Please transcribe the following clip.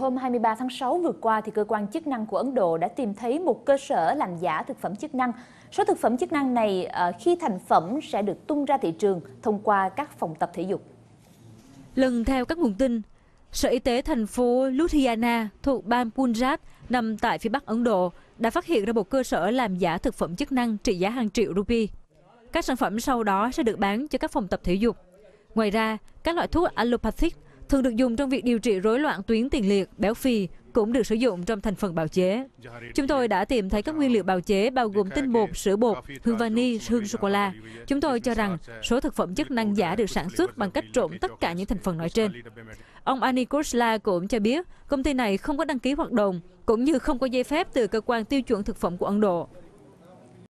Hôm 23 tháng 6 vừa qua, thì cơ quan chức năng của Ấn Độ đã tìm thấy một cơ sở làm giả thực phẩm chức năng. Số thực phẩm chức năng này ờ, khi thành phẩm sẽ được tung ra thị trường thông qua các phòng tập thể dục. Lần theo các nguồn tin, Sở Y tế thành phố Ludhiana thuộc bang Punjab nằm tại phía bắc Ấn Độ đã phát hiện ra một cơ sở làm giả thực phẩm chức năng trị giá hàng triệu rupee. Các sản phẩm sau đó sẽ được bán cho các phòng tập thể dục. Ngoài ra, các loại thuốc allopathic thường được dùng trong việc điều trị rối loạn tuyến tiền liệt, béo phì, cũng được sử dụng trong thành phần bào chế. Chúng tôi đã tìm thấy các nguyên liệu bào chế bao gồm tinh bột, sữa bột, hương vani, hương sô-cô-la. Chúng tôi cho rằng số thực phẩm chức năng giả được sản xuất bằng cách trộn tất cả những thành phần nói trên. Ông Ani Kursla cũng cho biết công ty này không có đăng ký hoạt động, cũng như không có giấy phép từ cơ quan tiêu chuẩn thực phẩm của Ấn Độ.